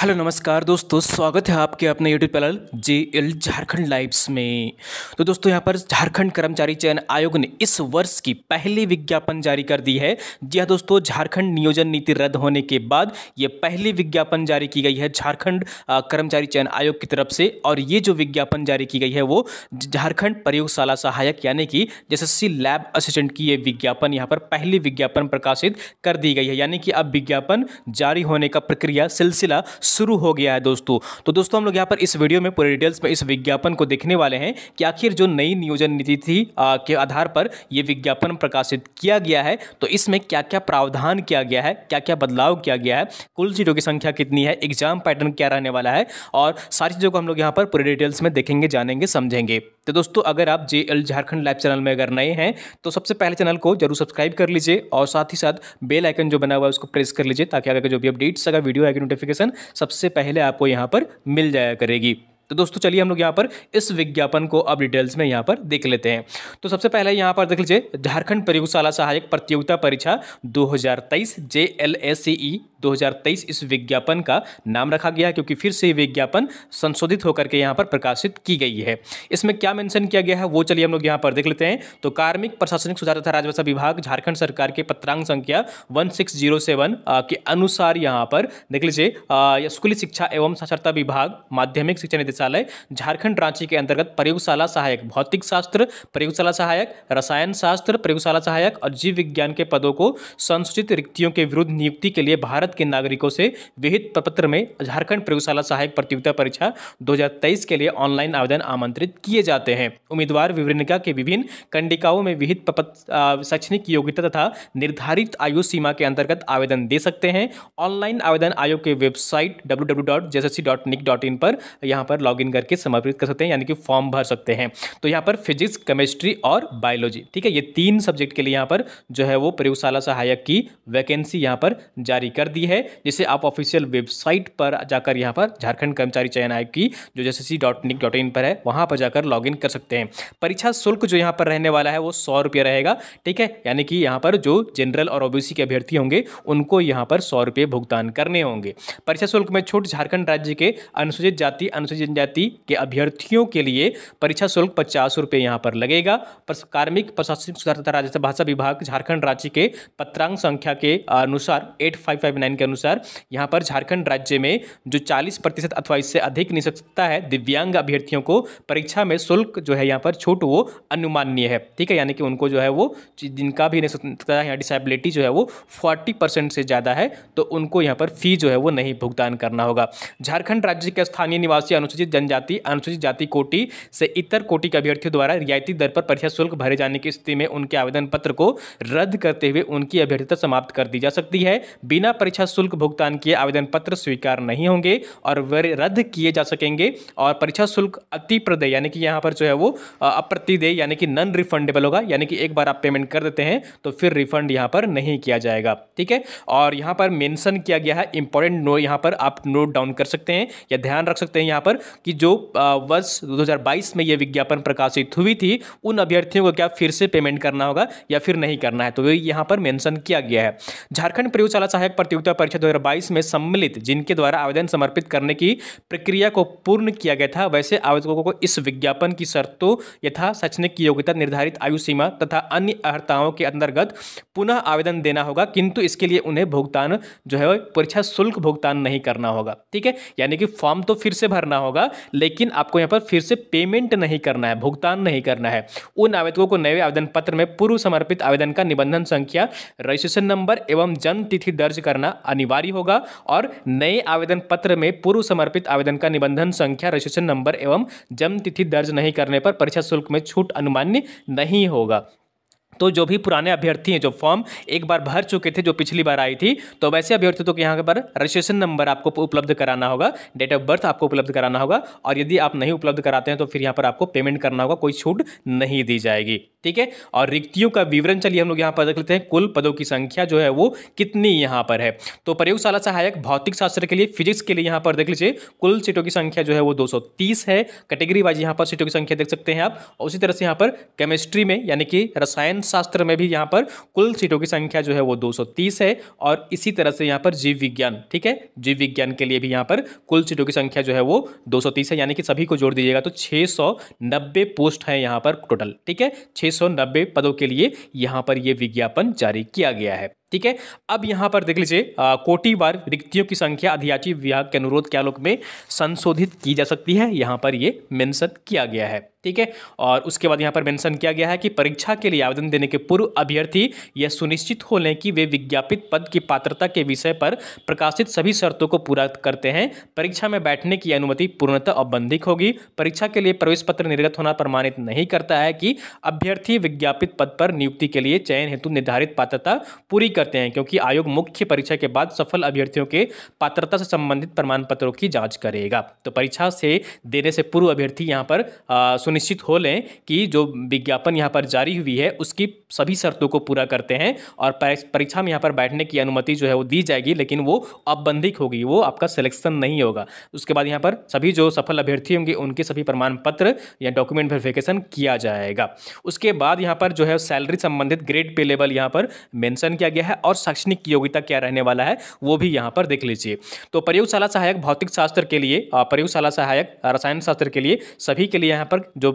hello नमस्कार दोस्तों स्वागत है आपके अपने YouTube channel J L Jharkhand lives में तो दोस्तों यहां पर झारखंड कर्मचारी चयन आयोग ने इस वर्ष की पहली विज्ञापन जारी कर दी है जी हाँ दोस्तों झारखंड नियोजन नीति रद्द होने के बाद ये पहली विज्ञापन जारी की गई है झारखंड कर्मचारी चयन आयोग की तरफ से और ये जो विज्ञापन जारी की गई है वो झारखंड प्रयोगशाला सहायक यानी कि जैसे लैब असिस्टेंट की ये विज्ञापन यहाँ पर पहली विज्ञापन प्रकाशित कर दी गई है यानी कि अब विज्ञापन जारी होने का प्रक्रिया सिलसिला शुरू हो गया है दोस्तों तो दोस्तों हम लोग यहाँ पर इस वीडियो में पूरे डिटेल्स में इस विज्ञापन को देखने वाले हैं कि आखिर जो नई नियोजन नीति थी आ, के आधार पर यह विज्ञापन प्रकाशित किया गया है तो इसमें क्या क्या प्रावधान किया गया है क्या क्या बदलाव किया गया है कुल सीटों की संख्या कितनी है एग्जाम पैटर्न क्या रहने वाला है और सारी चीज़ों को हम लोग यहाँ पर पूरे डिटेल्स में देखेंगे जानेंगे समझेंगे तो दोस्तों अगर आप J L Jharkhand live channel में अगर नए हैं तो सबसे पहले चैनल को जरूर सब्सक्राइब कर लीजिए और साथ ही साथ बेल आइकन जो बना हुआ है उसको प्रेस कर लीजिए ताकि आगे जो भी अपडेट्स अगर वीडियो आएगी नोटिफिकेशन सबसे पहले आपको यहाँ पर मिल जाया करेगी तो दोस्तों चलिए हम लोग यहाँ पर इस विज्ञापन को अब डिटेल्स में यहाँ पर देख लेते हैं तो सबसे पहले यहाँ पर देख लीजिए झारखंड प्रयोगशाला सहायक प्रतियोगिता परीक्षा 2023 जे एल एस ई 2023 इस विज्ञापन का नाम रखा गया है क्योंकि फिर से विज्ञापन संशोधित होकर के यहाँ पर प्रकाशित की गई है इसमें क्या मेंशन किया गया है वो चलिए हम लोग यहाँ पर देख लेते हैं तो कार्मिक प्रशासनिक सुधार तथा राजभाषा विभाग झारखंड सरकार के पत्रांग संख्या वन के अनुसार यहाँ पर देख लीजिए स्कूली शिक्षा एवं साक्षरता विभाग माध्यमिक शिक्षा निदेशालय झारखंड रांची के अंतर्गत प्रयोगशाला सहायक भौतिक शास्त्र प्रयोगशाला सहायक रसायन शास्त्र प्रयोगशाला सहायक और जीव विज्ञान के पदों को संसूचित रिक्तियों के विरुद्ध नियुक्ति के लिए भारत भारत के नागरिकों से विहित प्रपत्र में झारखंड प्रयोगशाला सहायक प्रतियोगिता परीक्षा 2023 के लिए ऑनलाइन आवेदन आमंत्रित किए जाते हैं उम्मीदवार विवरणिका के विभिन्न कंडिकाओं में विहित शैक्षणिक योग्यता तथा निर्धारित आयु सीमा के अंतर्गत आवेदन दे सकते हैं ऑनलाइन आवेदन आयोग के वेबसाइट डब्ल्यू पर यहाँ पर लॉग करके समर्पित कर सकते हैं यानी कि फॉर्म भर सकते हैं तो यहाँ पर फिजिक्स केमिस्ट्री और बायोलॉजी ठीक है ये तीन सब्जेक्ट के लिए यहाँ पर जो है वो प्रयोगशाला सहायक की वैकेंसी यहाँ पर जारी कर दी दी है जिसे आप ऑफिशियल वेबसाइट पर जाकर यहाँ पर झारखंड कर्मचारी चयन आयोग की जो जैसे C dot nic dot in पर है वहाँ पर जाकर लॉग इन कर सकते हैं परीक्षा शुल्क जो यहाँ पर रहने वाला है वो सौ रुपये रहेगा ठीक है यानी कि यहाँ पर जो जनरल और ओबीसी के अभ्यर्थी होंगे उनको यहाँ पर सौ रुपये भुगतान करने होंगे परीक्षा शुल्क में छूट झारखंड राज्य के अनुसूचित जाति अनुसूचित जनजाति के अभ्यर्थियों के लिए परीक्षा शुल्क पचास रुपये यहाँ पर लगेगा कार्मिक प्रशासनिक सुधार तथा राज्य भाषा विभाग झारखंड राज्य के पत्रांग संख्या के अनुसार eight five five nine plan के अनुसार यहाँ पर झारखंड राज्य में जो चालीस प्रतिशत अथवा इससे अधिक निशक्तता है दिव्यांग अभ्यर्थियों को परीक्षा में शुल्क जो है यहाँ पर छूट वो अनुमान्य है ठीक है यानी कि उनको जो है वो जिनका भी निशक्तता या डिसेबिलिटी जो है वो फोर्टी से ज़्यादा है तो उनको यहाँ पर फी जो है वो नहीं भुगतान करना होगा झारखंड राज्य के स्थानीय निवासी अनुसूचित जनजाति अनुसूचित जाति कोटी से इतर कोटी के अभ्यर्थियों द्वारा रियायती दर पर परीक्षा शुल्क भरे जाने की स्थिति में उनके आवेदन पत्र को रद्द करते हुए उनकी अभ्यर्थिता समाप्त कर दी जा सकती है बिना परीक्षा परीक्षा अच्छा शुल्क भुगतान किए आवेदन पत्र स्वीकार नहीं होंगे और वे रद्द किए जा सकेंगे और परीक्षा शुल्क अति प्रदेय यानी कि यहाँ पर जो है वो अप्रतिदेय यानी कि नॉन रिफंडेबल होगा यानी कि एक बार आप पेमेंट कर देते हैं तो फिर रिफंड यहाँ पर नहीं किया जाएगा ठीक है और यहाँ पर मेंशन किया गया है इंपॉर्टेंट नो यहाँ पर आप नोट डाउन कर सकते हैं या ध्यान रख सकते हैं यहाँ पर कि जो वर्ष दो में ये विज्ञापन प्रकाशित हुई थी उन अभ्यर्थियों को क्या फिर से पेमेंट करना होगा या फिर नहीं करना है तो यहाँ पर मेंशन किया गया है झारखंड प्रयोगशाला सहायक प्रतियोगिता प्रतियोगिता परीक्षा 2022 में सम्मिलित जिनके द्वारा आवेदन समर्पित करने की प्रक्रिया को पूर्ण किया गया था वैसे आवेदकों को इस विज्ञापन की शर्तों यथा शैक्षणिक योग्यता निर्धारित आयु सीमा तथा अन्य अर्ताओं के अंतर्गत पुनः आवेदन देना होगा किंतु इसके लिए उन्हें भुगतान जो है परीक्षा शुल्क भुगतान नहीं करना होगा ठीक है यानी कि फॉर्म तो फिर से भरना होगा लेकिन आपको यहाँ पर फिर से पेमेंट नहीं करना है भुगतान नहीं करना है उन आवेदकों को नए आवेदन पत्र में पूर्व समर्पित आवेदन का निबंधन संख्या रजिस्ट्रेशन नंबर एवं जन्म तिथि दर्ज करना अनिवार्य होगा और नए आवेदन पत्र में पूर्व समर्पित आवेदन का निबंधन संख्या रजिस्ट्रेशन नंबर एवं जन्म तिथि दर्ज नहीं करने पर परीक्षा शुल्क में छूट अनुमान्य नहीं होगा तो जो भी पुराने अभ्यर्थी हैं जो फॉर्म एक बार भर चुके थे जो पिछली बार आई थी तो वैसे अभ्यर्थियों तो यहाँ पर रजिस्ट्रेशन नंबर आपको उपलब्ध कराना होगा डेट ऑफ बर्थ आपको उपलब्ध कराना होगा और यदि आप नहीं उपलब्ध कराते हैं तो फिर यहाँ पर आपको पेमेंट करना होगा कोई छूट नहीं दी जाएगी ठीक है और रिक्तियों का विवरण चलिए हम लोग यहाँ पर देख लेते हैं कुल पदों की संख्या जो है वो कितनी यहाँ पर है तो प्रयोगशाला सहायक भौतिक शास्त्र के लिए फिजिक्स के लिए यहाँ पर देख लीजिए कुल सीटों की संख्या जो है वो दो है कैटेगरी वाइज यहाँ पर सीटों की संख्या देख सकते हैं आप उसी तरह से यहाँ पर केमिस्ट्री में यानी कि रसायन शास्त्र में भी यहाँ पर कुल सीटों की संख्या जो है वो 230 है और इसी तरह से यहाँ पर जीव विज्ञान ठीक है जीव विज्ञान के लिए भी यहाँ पर कुल सीटों की संख्या जो है वो 230 है यानी कि सभी को जोड़ दीजिएगा तो 690 पोस्ट हैं यहाँ पर टोटल ठीक है 690 पदों के लिए यहाँ पर ये यह विज्ञापन जारी किया गया है ठीक है अब यहाँ पर देख लीजिए कोटिवार रिक्तियों की संख्या अधियाची विभाग के अनुरोध के आलोक में संशोधित की जा सकती है यहाँ पर ये मेंशन किया गया है ठीक है और उसके बाद यहाँ पर मेंशन किया गया है कि परीक्षा के लिए आवेदन देने के पूर्व अभ्यर्थी यह सुनिश्चित हो लें कि वे विज्ञापित पद की पात्रता के विषय पर प्रकाशित सभी शर्तों को पूरा करते हैं परीक्षा में बैठने की अनुमति पूर्णतः औबंधिक होगी परीक्षा के लिए प्रवेश पत्र निर्गत होना प्रमाणित नहीं करता है कि अभ्यर्थी विज्ञापित पद पर नियुक्ति के लिए चयन हेतु निर्धारित पात्रता पूरी करते हैं क्योंकि आयोग मुख्य परीक्षा के बाद सफल अभ्यर्थियों के पात्रता से संबंधित प्रमाण पत्रों की जांच करेगा तो परीक्षा से देने से पूर्व अभ्यर्थी यहाँ पर आ, सुनिश्चित हो लें कि जो विज्ञापन यहाँ पर जारी हुई है उसकी सभी शर्तों को पूरा करते हैं और परीक्षा में यहाँ पर बैठने की अनुमति जो है वो दी जाएगी लेकिन वो अबंधिक होगी वो आपका सिलेक्शन नहीं होगा उसके बाद यहाँ पर सभी जो सफल अभ्यर्थी होंगे उनके सभी प्रमाण पत्र या डॉक्यूमेंट वेरिफिकेशन किया जाएगा उसके बाद यहाँ पर जो है सैलरी संबंधित ग्रेड पे लेवल यहाँ पर मेंशन किया गया है है और शैक्षणिक योग्यता क्या रहने वाला है वो भी यहाँ पर देख लीजिए तो प्रयोगशाला सहायक भौतिक शास्त्र के लिए प्रयोगशाला सहायक रसायन शास्त्र के लिए सभी के लिए यहाँ पर जो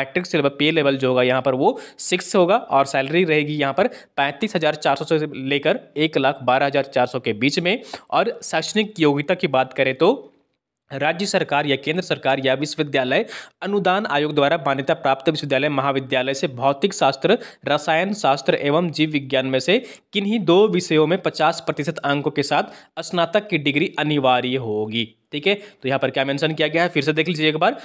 मैट्रिक सिलेबस पे लेवल जो होगा यहाँ पर वो सिक्स होगा और सैलरी रहेगी यहाँ पर पैंतीस हज़ार चार सौ से लेकर एक लाख बारह हज़ार चार सौ के बीच में और शैक्षणिक योग्यता की बात करें तो राज्य सरकार या केंद्र सरकार या विश्वविद्यालय अनुदान आयोग द्वारा मान्यता प्राप्त विश्वविद्यालय महाविद्यालय से भौतिक शास्त्र रसायन शास्त्र एवं जीव विज्ञान में से किन्हीं दो विषयों में 50 प्रतिशत अंकों के साथ स्नातक की डिग्री अनिवार्य होगी ठीक है तो यहाँ पर क्या मेंशन किया गया है फिर से देख लीजिए एक बार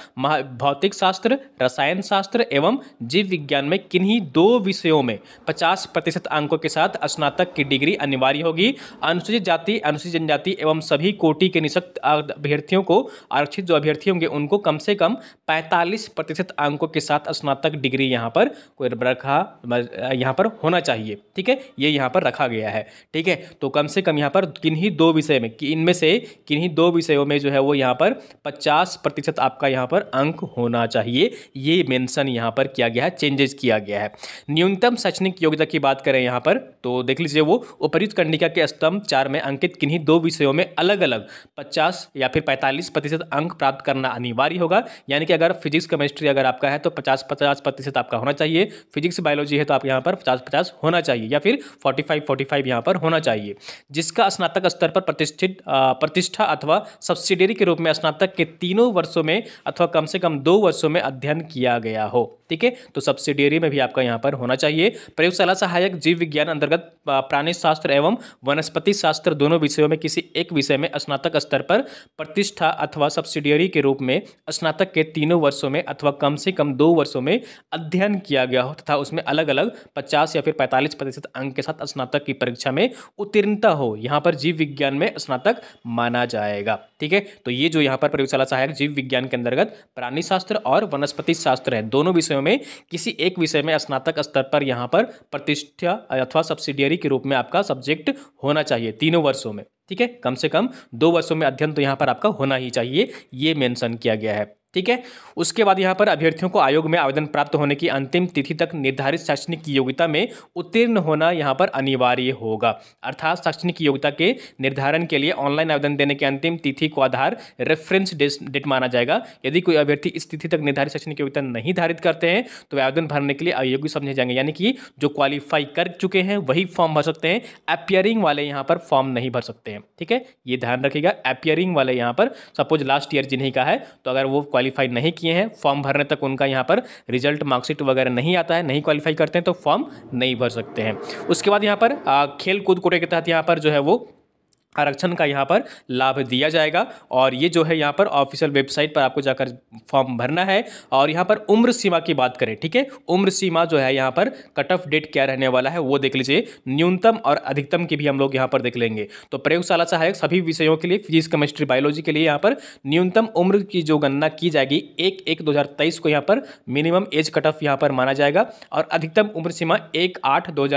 भौतिक शास्त्र रसायन शास्त्र एवं जीव विज्ञान में किन्हीं दो विषयों में पचास प्रतिशत अंकों के साथ स्नातक की डिग्री अनिवार्य होगी अनुसूचित जाति अनुसूचित जनजाति एवं सभी कोटि के निशक्त अभ्यर्थियों को आरक्षित जो अभ्यर्थी होंगे उनको कम से कम पैंतालीस प्रतिशत अंकों के साथ स्नातक डिग्री यहाँ पर कोई रखा यहाँ पर होना चाहिए ठीक है ये यहाँ पर रखा गया है ठीक है तो कम से कम यहाँ पर किन्हीं दो विषय में इनमें से किन्हीं दो विषयों में में जो है वो यहाँ पर पचास प्रतिशत आपका यहाँ पर अंक होना चाहिए ये मेंशन यहाँ पर किया गया है चेंजेस किया गया है न्यूनतम शैक्षणिक योग्यता की बात करें यहाँ पर तो देख लीजिए वो उपयुक्त कंडिका के स्तंभ चार में अंकित किन्हीं दो विषयों में अलग अलग पचास या फिर पैंतालीस अंक प्राप्त करना अनिवार्य होगा यानी कि अगर फिजिक्स केमिस्ट्री अगर आपका है तो पचास पचास प्रतिशत आपका होना चाहिए फिजिक्स बायोलॉजी है तो आप यहाँ पर पचास पचास होना चाहिए या फिर फोर्टी फाइव फोर्टी फाइव यहाँ पर होना चाहिए जिसका स्नातक स्तर पर प्रतिष्ठित प्रतिष्ठा अथवा सबसे सब्सिडरी के रूप में स्नातक के तीनों वर्षों में अथवा कम से कम दो वर्षों में अध्ययन किया गया हो ठीक है तो सब्सिडियरी में भी आपका यहाँ पर होना चाहिए प्रयोगशाला सहायक जीव विज्ञान अंतर्गत प्राणी शास्त्र एवं वनस्पति शास्त्र दोनों विषयों में किसी एक विषय में स्नातक स्तर पर प्रतिष्ठा अथवा सब्सिडियरी के रूप में स्नातक के तीनों वर्षों में अथवा कम से कम दो वर्षों में अध्ययन किया गया हो तथा उसमें अलग अलग पचास या फिर पैंतालीस प्रतिशत अंक के साथ स्नातक की परीक्षा में उत्तीर्णता हो यहाँ पर जीव विज्ञान में स्नातक माना जाएगा ठीक है तो ये जो यहाँ पर प्रयोगशाला सहायक जीव विज्ञान के अंतर्गत प्राणी शास्त्र और वनस्पति शास्त्र है दोनों विषयों विषयों में किसी एक विषय में स्नातक स्तर पर यहाँ पर प्रतिष्ठा अथवा सब्सिडियरी के रूप में आपका सब्जेक्ट होना चाहिए तीनों वर्षों में ठीक है कम से कम दो वर्षों में अध्ययन तो यहाँ पर आपका होना ही चाहिए ये मेंशन किया गया है ठीक है उसके बाद यहाँ पर अभ्यर्थियों को आयोग में आवेदन प्राप्त होने की अंतिम तिथि तक निर्धारित शैक्षणिक योग्यता में उत्तीर्ण होना यहाँ पर अनिवार्य होगा अर्थात शैक्षणिक योग्यता के निर्धारण के लिए ऑनलाइन आवेदन देने की अंतिम तिथि को आधार रेफरेंस डेट माना जाएगा यदि कोई अभ्यर्थी इस तिथि तक निर्धारित शैक्षणिक योग्यता नहीं धारित करते हैं तो वे आवेदन भरने के लिए अयोग्य समझे जाएंगे यानी कि जो क्वालिफाई कर चुके हैं वही फॉर्म भर सकते हैं अपियरिंग वाले यहाँ पर फॉर्म नहीं भर सकते हैं ठीक है ये ध्यान रखिएगा अपियरिंग वाले यहाँ पर सपोज लास्ट ईयर जिन्हें का है तो अगर वो क्वालिफाई क्वालिफाई नहीं किए हैं फॉर्म भरने तक उनका यहाँ पर रिजल्ट मार्कशीट वगैरह नहीं आता है नहीं क्वालिफाई करते हैं तो फॉर्म नहीं भर सकते हैं उसके बाद यहाँ पर खेल कूद कोटे के तहत यहाँ पर जो है वो आरक्षण का यहाँ पर लाभ दिया जाएगा और ये जो है यहाँ पर ऑफिशियल वेबसाइट पर आपको जाकर फॉर्म भरना है और यहाँ पर उम्र सीमा की बात करें ठीक है उम्र सीमा जो है यहाँ पर कट ऑफ डेट क्या रहने वाला है वो देख लीजिए न्यूनतम और अधिकतम की भी हम लोग यहाँ पर देख लेंगे तो प्रयोगशाला सहायक सभी विषयों के लिए फिजिक्स केमिस्ट्री बायोलॉजी के लिए यहाँ पर न्यूनतम उम्र की जो गणना की जाएगी एक एक दो को यहाँ पर मिनिमम एज कट ऑफ यहाँ पर माना जाएगा और अधिकतम उम्र सीमा एक आठ दो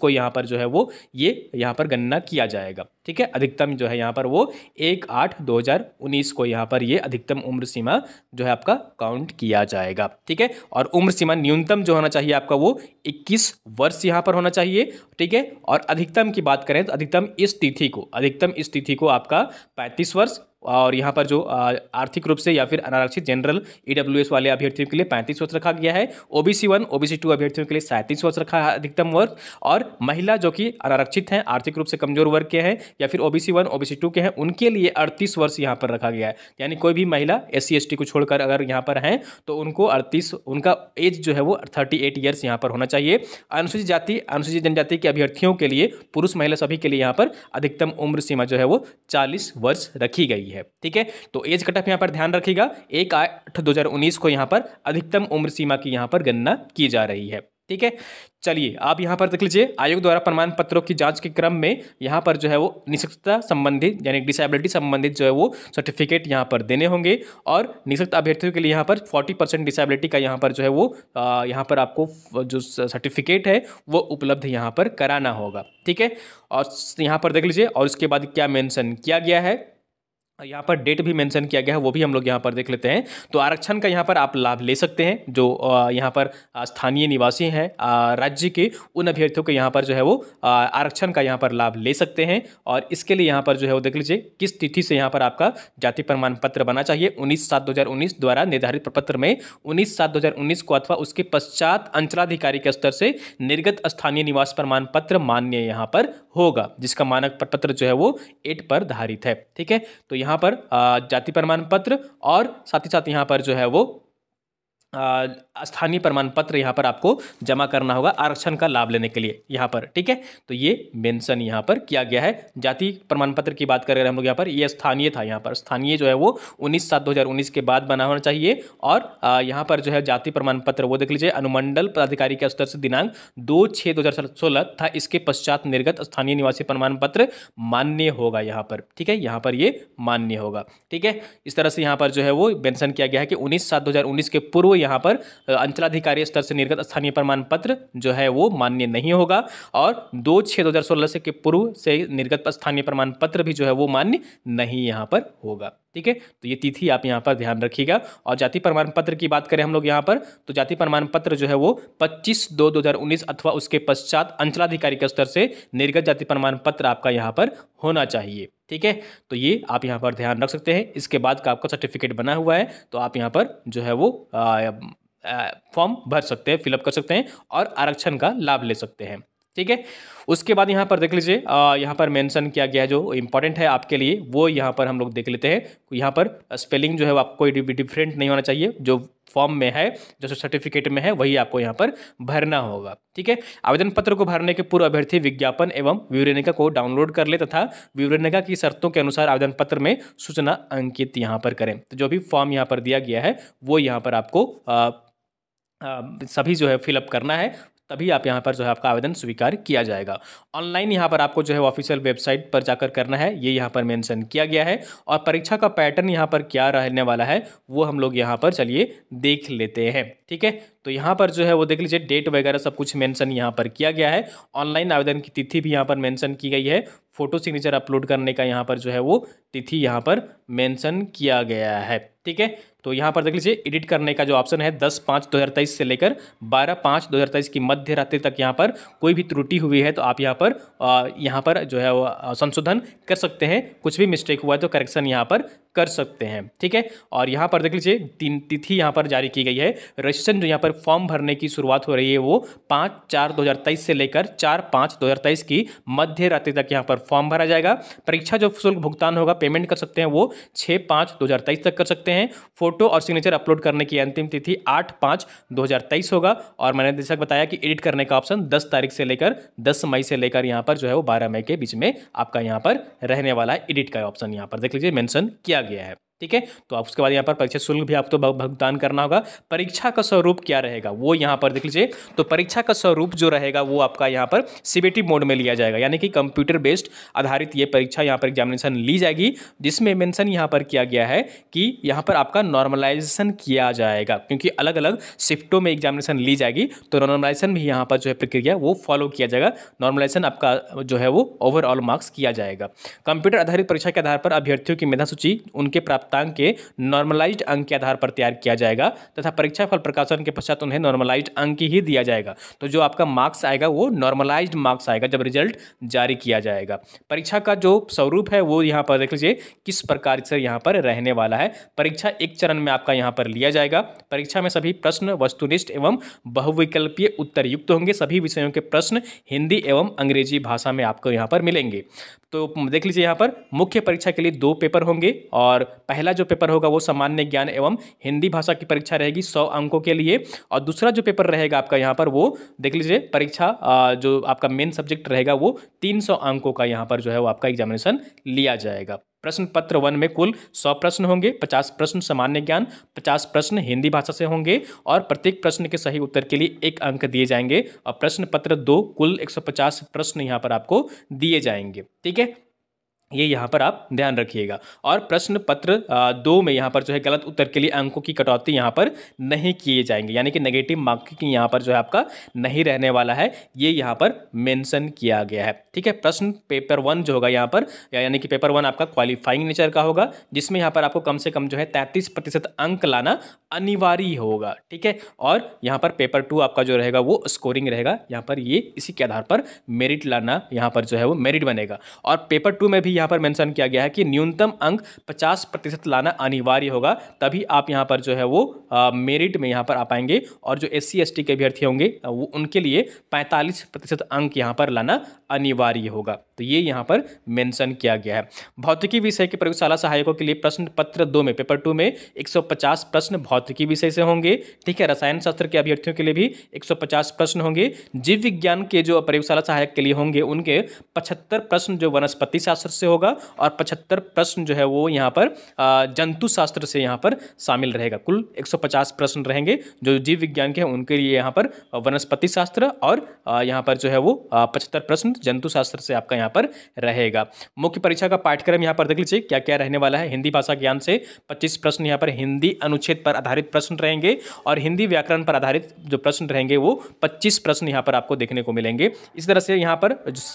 को यहाँ पर जो है वो ये यहाँ पर गणना किया जाएगा ठीक है अधिकतम जो है यहाँ पर वो एक आठ दो हज़ार उन्नीस को यहाँ पर ये अधिकतम उम्र सीमा जो है आपका काउंट किया जाएगा ठीक है और उम्र सीमा न्यूनतम जो होना चाहिए आपका वो इक्कीस वर्ष यहाँ पर होना चाहिए ठीक है और अधिकतम की बात करें तो अधिकतम इस तिथि को अधिकतम इस तिथि को आपका पैंतीस वर्ष और यहाँ पर जो आर्थिक रूप से या फिर अनारक्षित जनरल ई e वाले अभ्यर्थियों के लिए पैंतीस वर्ष रखा गया है ओबीसी वन ओबीसी टू अभ्यर्थियों के लिए सैंतीस वर्ष रखा है अधिकतम वर्ग और महिला जो कि अनारक्षित हैं आर्थिक रूप से कमजोर वर्ग के हैं या फिर ओबीसी वन ओबीसी टू के हैं उनके लिए अड़तीस वर्ष यहाँ पर रखा गया है यानी कोई भी महिला एस सी को छोड़कर अगर यहाँ पर हैं तो उनको अड़तीस उनका एज जो है वो थर्टी एट ईयर्स यहाँ पर होना चाहिए अनुसूचित जाति अनुसूचित जनजाति के अभ्यर्थियों के लिए पुरुष महिला सभी के लिए यहाँ पर अधिकतम उम्र सीमा जो है वो चालीस वर्ष रखी गई है है ठीक है तो एज कट ऑफ यहाँ पर ध्यान रखिएगा एक आठ दो को यहाँ पर अधिकतम उम्र सीमा की यहाँ पर गणना की जा रही है ठीक है चलिए आप यहाँ पर देख लीजिए आयोग द्वारा प्रमाण पत्रों की जांच के क्रम में यहाँ पर जो है वो निशक्तता संबंधित यानी डिसेबिलिटी संबंधित जो है वो सर्टिफिकेट यहाँ पर देने होंगे और निशक्त अभ्यर्थियों के लिए यहाँ पर 40 परसेंट डिसेबिलिटी का यहाँ पर जो है वो यहाँ पर आपको जो सर्टिफिकेट है वो उपलब्ध यहाँ पर कराना होगा ठीक है और यहाँ पर देख लीजिए और उसके बाद क्या मैंसन किया गया है यहाँ पर डेट भी मेंशन किया गया है वो भी हम लोग यहाँ पर देख लेते हैं तो आरक्षण का यहाँ पर आप लाभ ले सकते हैं जो यहाँ पर स्थानीय निवासी हैं राज्य के उन अभ्यर्थियों के यहाँ पर जो है वो आरक्षण का यहाँ पर लाभ ले सकते हैं और इसके लिए यहाँ पर जो है वो देख लीजिए किस तिथि से यहाँ पर आपका जाति प्रमाण पत्र बना चाहिए उन्नीस सात दो द्वारा निर्धारित प्रपत्र में उन्नीस सात दो को अथवा उसके पश्चात अंचलाधिकारी के स्तर से निर्गत स्थानीय निवास प्रमाण पत्र मान्य यहाँ पर होगा जिसका मानक पत्र जो है वो एट पर धारित है ठीक है तो यहाँ पर जाति प्रमाण पत्र और साथ ही साथ यहाँ पर जो है वो स्थानीय प्रमाण पत्र यहाँ पर आपको जमा करना होगा आरक्षण का लाभ लेने के लिए यहाँ पर ठीक है तो ये मेंशन यहाँ पर किया गया है जाति प्रमाण पत्र की बात कर रहे हैं हम लोग यहाँ पर ये स्थानीय था यहाँ पर स्थानीय जो है वो 19 सात 2019 के बाद बना होना चाहिए और यहाँ पर जो है जाति प्रमाण पत्र वो देख लीजिए अनुमंडल पदाधिकारी के स्तर से दिनांक दो छः दो था इसके पश्चात निर्गत स्थानीय निवासी प्रमाण पत्र मान्य होगा यहाँ पर ठीक है यहाँ पर ये मान्य होगा ठीक है इस तरह से यहाँ पर जो है वो मेंशन किया गया है कि उन्नीस सात दो के पूर्व यहाँ पर अंचलाधिकारी स्तर से निर्गत स्थानीय प्रमाण पत्र जो है वो मान्य नहीं होगा और दो छः दो हज़ार सोलह से के पूर्व से निर्गत स्थानीय प्रमाण पत्र भी जो है वो मान्य नहीं यहाँ पर होगा ठीक है तो ये तिथि आप यहाँ पर ध्यान रखिएगा और जाति प्रमाण पत्र की बात करें हम लोग यहाँ पर तो जाति प्रमाण पत्र जो है वो 25 दो 2019 अथवा उसके पश्चात अंचलाधिकारी के स्तर से निर्गत जाति प्रमाण पत्र आपका यहाँ पर होना चाहिए ठीक है तो ये आप यहाँ पर ध्यान रख सकते हैं इसके बाद का आपका सर्टिफिकेट बना हुआ है तो आप यहाँ पर जो है वो फॉर्म भर सकते हैं फिलअप कर सकते हैं और आरक्षण का लाभ ले सकते हैं ठीक है उसके बाद यहाँ पर देख लीजिए यहाँ पर मेंशन किया गया जो इंपॉर्टेंट है आपके लिए वो यहाँ पर हम लोग देख लेते हैं यहाँ पर स्पेलिंग जो है आपको कोई डिफरेंट नहीं होना चाहिए जो फॉर्म में है जो सर्टिफिकेट में है वही आपको यहाँ पर भरना होगा ठीक है आवेदन पत्र को भरने के पूर्व अभ्यर्थी विज्ञापन एवं विवरणिका को डाउनलोड कर ले तथा विवरणिका की शर्तों के अनुसार आवेदन पत्र में सूचना अंकित यहाँ पर करें तो जो भी फॉर्म यहाँ पर दिया गया है वो यहाँ पर आपको सभी जो है फिलअप करना है तभी आप यहाँ पर जो है आपका आवेदन स्वीकार किया जाएगा ऑनलाइन यहाँ पर आपको जो है ऑफिशियल वेबसाइट पर जाकर करना है ये यहाँ पर मेंशन किया गया है और परीक्षा का पैटर्न यहाँ पर क्या रहने वाला है वो हम लोग यहाँ पर चलिए देख लेते हैं ठीक है तो यहाँ पर जो है वो देख लीजिए डेट वगैरह सब कुछ मेंशन यहाँ पर किया गया है ऑनलाइन आवेदन की तिथि भी यहाँ पर मेंशन की गई है फोटो सिग्नेचर अपलोड करने का यहाँ पर जो है वो तिथि यहाँ पर मेंशन किया गया है ठीक है तो यहाँ पर देख लीजिए एडिट करने का जो ऑप्शन है दस पाँच दो हज़ार तेईस से लेकर बारह पाँच दो हज़ार तेईस की मध्य रात्रि तक यहाँ पर कोई भी त्रुटि हुई है तो आप यहाँ पर यहाँ पर जो है वो संशोधन कर सकते हैं कुछ भी मिस्टेक हुआ है तो करेक्शन यहाँ पर कर सकते हैं ठीक है और यहाँ पर देख लीजिए तीन तिथि यहाँ पर जारी की गई है रजिस्ट्रेशन जो यहाँ पर फॉर्म भरने की शुरुआत हो रही है वो पाँच चार दो से लेकर चार पाँच दो की मध्य रात्रि तक यहाँ पर फॉर्म भरा जाएगा परीक्षा जो शुल्क भुगतान होगा पेमेंट कर सकते हैं वो छः पाँच दो तक कर सकते हैं फोटो और सिग्नेचर अपलोड करने की अंतिम तिथि आठ पाँच दो होगा और मैंने निदेशक बताया कि एडिट करने का ऑप्शन दस तारीख से लेकर दस मई से लेकर यहाँ पर जो है वो बारह मई के बीच में आपका यहाँ पर रहने वाला है एडिट का ऑप्शन यहाँ पर देख लीजिए मैंशन किया गया है ठीक है तो आप उसके बाद यहाँ पर परीक्षा शुल्क भी आपको भुगतान करना होगा परीक्षा का स्वरूप क्या रहेगा वो यहाँ पर देख लीजिए तो परीक्षा का स्वरूप जो रहेगा वो आपका यहाँ पर सीबीटी मोड में लिया जाएगा यानी कि कंप्यूटर बेस्ड आधारित ये परीक्षा यहाँ पर एग्जामिनेशन ली जाएगी जिसमें मैंसन यहाँ पर किया गया है कि यहाँ पर आपका नॉर्मलाइजेशन किया जाएगा क्योंकि अलग अलग शिफ्टों में एग्जामिनेशन ली जाएगी तो नॉर्मलाइजेशन भी यहाँ पर जो है प्रक्रिया वो फॉलो किया जाएगा नॉर्मलाइजेशन आपका जो है वो ओवरऑल मार्क्स किया जाएगा कंप्यूटर आधारित परीक्षा के आधार पर अभ्यर्थियों की मेधा सूची उनके प्राप्त प्राप्तांक के नॉर्मलाइज्ड अंक के आधार पर तैयार किया जाएगा तथा परीक्षा फल प्रकाशन के पश्चात उन्हें नॉर्मलाइज्ड अंक ही दिया जाएगा तो जो आपका मार्क्स आएगा वो नॉर्मलाइज्ड मार्क्स आएगा जब रिजल्ट जारी किया जाएगा परीक्षा का जो स्वरूप है वो यहाँ पर देख लीजिए किस प्रकार से यहाँ पर रहने वाला है परीक्षा एक चरण में आपका यहाँ पर लिया जाएगा परीक्षा में सभी प्रश्न वस्तुनिष्ठ एवं बहुविकल्पीय उत्तर युक्त होंगे सभी विषयों के प्रश्न हिंदी एवं अंग्रेजी भाषा में आपको यहाँ पर मिलेंगे तो देख लीजिए यहाँ पर मुख्य परीक्षा के लिए दो पेपर होंगे और पहला जो पेपर होगा वो सामान्य ज्ञान एवं हिंदी भाषा की परीक्षा रहेगी सौ अंकों के लिए और दूसरा जो पेपर रहेगा आपका यहाँ पर वो देख लीजिए परीक्षा जो आपका मेन सब्जेक्ट रहेगा वो तीन अंकों का यहाँ पर जो है वो आपका एग्जामिनेशन लिया जाएगा प्रश्न पत्र वन में कुल सौ प्रश्न होंगे पचास प्रश्न सामान्य ज्ञान पचास प्रश्न हिंदी भाषा से होंगे और प्रत्येक प्रश्न के सही उत्तर के लिए एक अंक दिए जाएंगे और प्रश्न पत्र दो कुल 150 प्रश्न यहाँ पर आपको दिए जाएंगे ठीक है ये यहाँ पर आप ध्यान रखिएगा और प्रश्न पत्र दो में यहाँ पर जो है गलत उत्तर के लिए अंकों की कटौती यहाँ पर नहीं किए जाएंगे यानी कि नेगेटिव मार्किंग यहाँ पर जो है आपका नहीं रहने वाला है ये यहाँ पर मेंशन किया गया है ठीक है प्रश्न पेपर वन जो होगा यहाँ पर यानी कि पेपर वन आपका क्वालिफाइंग नेचर का होगा जिसमें यहाँ पर आपको कम से कम जो है तैंतीस प्रतिशत अंक लाना अनिवार्य होगा ठीक है और यहाँ पर पेपर टू आपका जो रहेगा वो स्कोरिंग रहेगा यहाँ पर ये इसी के आधार पर मेरिट लाना यहाँ पर जो है वो मेरिट बनेगा और पेपर टू में भी यहाँ पर मेंशन किया गया है कि न्यूनतम अंक 50 प्रतिशत लाना अनिवार्य होगा तभी आप यहाँ पर जो है वो मेरिट में यहाँ पर आ पाएंगे और जो एस सी के अभ्यर्थी होंगे वो उनके लिए पैंतालीस अंक यहाँ पर लाना अनिवार्य होगा तो ये यहाँ पर मेंशन किया गया है भौतिकी विषय के प्रयोगशाला सहायकों के लिए प्रश्न पत्र दो में पेपर टू में 150 प्रश्न भौतिक भौतिकी विषय से होंगे ठीक है रसायन शास्त्र के अभ्यर्थियों के लिए भी 150 प्रश्न होंगे जीव विज्ञान के जो प्रयोगशाला सहायक के लिए होंगे उनके 75 प्रश्न जो वनस्पति शास्त्र से होगा और 75 प्रश्न जो है वो यहाँ पर जंतु शास्त्र से यहाँ पर शामिल रहेगा कुल 150 प्रश्न रहेंगे जो जीव विज्ञान के हैं उनके लिए यहाँ पर वनस्पति शास्त्र और यहाँ पर जो है वो पचहत्तर प्रश्न जंतु शास्त्र से आपका यहाँ पर रहेगा मुख्य परीक्षा का पाठ्यक्रम यहाँ पर देख लीजिए क्या क्या रहने वाला है हिंदी भाषा ज्ञान से पच्चीस प्रश्न यहाँ पर हिंदी अनुच्छेद पर आधारित प्रश्न रहेंगे और हिंदी व्याकरण पर आधारित जो प्रश्न रहेंगे वो पच्चीस प्रश्न यहाँ पर आपको देखने को मिलेंगे इस तरह से यहाँ पर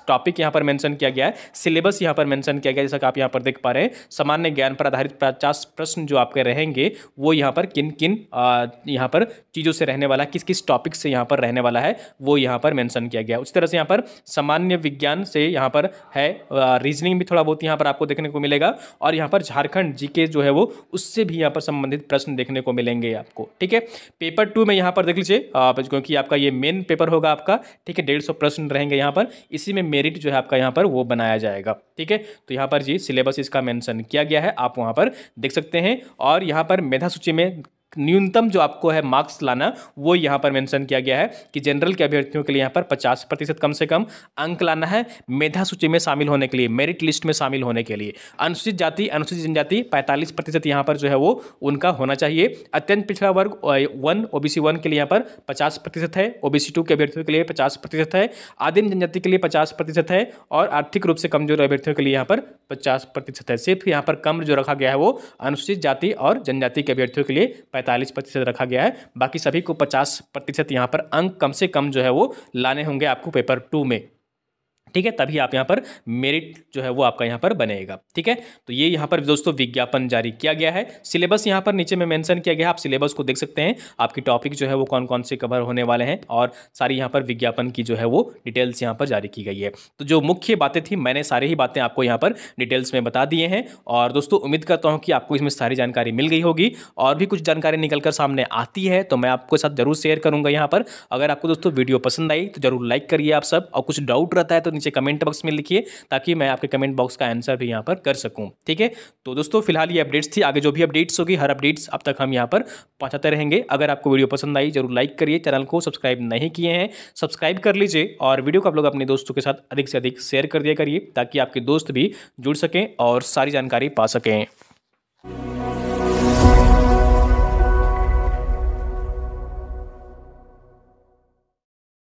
टॉपिक यहाँ पर मैंशन किया गया है सिलेबस यहाँ पर मैंशन किया गया जैसा कि आप यहाँ पर देख पा रहे हैं सामान्य ज्ञान पर आधारित पचास प्रश्न जो आपके रहेंगे वो यहाँ पर किन किन यहाँ पर चीज़ों से रहने वाला किस किस टॉपिक से यहाँ पर रहने वाला है वो यहाँ पर मेंशन किया गया उसी तरह से यहाँ पर सामान्य विज्ञान से यहाँ पर है रीजनिंग भी थोड़ा बहुत यहाँ पर आपको देखने को मिलेगा और यहाँ पर झारखंड जी जो है वो उससे भी यहाँ पर संबंधित प्रश्न देखने को मिलेंगे आपको ठीक है पेपर टू में यहाँ पर देख लीजिए आप क्योंकि आपका ये मेन पेपर होगा आपका ठीक है डेढ़ सौ प्रश्न रहेंगे यहाँ पर इसी में मेरिट जो है आपका यहाँ पर वो बनाया जाएगा ठीक है तो यहाँ पर जी सिलेबस इसका मैंसन किया गया है आप वहाँ पर देख सकते हैं और यहाँ पर मेधा सूची में न्यूनतम जो आपको है मार्क्स लाना वो यहाँ पर मेंशन किया गया है कि जनरल के अभ्यर्थियों के लिए यहाँ पर 50 प्रतिशत कम से कम अंक लाना है मेधा सूची में शामिल होने के लिए मेरिट लिस्ट में शामिल होने के लिए अनुसूचित जाति अनुसूचित जनजाति 45 प्रतिशत यहाँ पर जो है वो उनका होना चाहिए अत्यंत पिछड़ा वर्ग वन ओ बी के लिए यहाँ पर पचास प्रतिशत है ओ बी के अभ्यर्थियों के लिए पचास प्रतिशत है आदिम जनजाति के लिए पचास प्रतिशत है और आर्थिक रूप से कमजोर अभ्यर्थियों के लिए यहाँ पर पचास प्रतिशत है सिर्फ यहाँ पर कम जो रखा गया है वो अनुसूचित जाति और जनजाति के अभ्यर्थियों के लिए पैंतालीस प्रतिशत रखा गया है बाकी सभी को पचास प्रतिशत यहाँ पर अंक कम से कम जो है वो लाने होंगे आपको पेपर टू में ठीक है तभी आप यहाँ पर मेरिट जो है वो आपका यहाँ पर बनेगा ठीक है तो ये यहाँ पर दोस्तों विज्ञापन जारी किया गया है सिलेबस यहाँ पर नीचे में मेंशन किया गया है आप सिलेबस को देख सकते हैं आपकी टॉपिक जो है वो कौन कौन से कवर होने वाले हैं और सारी यहाँ पर विज्ञापन की जो है वो डिटेल्स यहाँ पर जारी की गई है तो जो मुख्य बातें थी मैंने सारी ही बातें आपको यहाँ पर डिटेल्स में बता दिए हैं और दोस्तों उम्मीद करता हूँ कि आपको इसमें सारी जानकारी मिल गई होगी और भी कुछ जानकारी निकल कर सामने आती है तो मैं आपके साथ जरूर शेयर करूँगा यहाँ पर अगर आपको दोस्तों वीडियो पसंद आई तो जरूर लाइक करिए आप सब और कुछ डाउट रहता है तो नीचे कमेंट बॉक्स में लिखिए ताकि मैं आपके कमेंट बॉक्स का आंसर भी यहाँ पर कर सकूँ ठीक है तो दोस्तों फिलहाल ये अपडेट्स थी आगे जो भी अपडेट्स होगी हर अपडेट्स अब तक हम यहाँ पर पहुँचाते रहेंगे अगर आपको वीडियो पसंद आई जरूर लाइक करिए चैनल को सब्सक्राइब नहीं किए हैं सब्सक्राइब कर लीजिए और वीडियो को आप लोग अपने दोस्तों के साथ अधिक से अधिक शेयर कर दिया करिए ताकि आपके दोस्त भी जुड़ सकें और सारी जानकारी पा सकें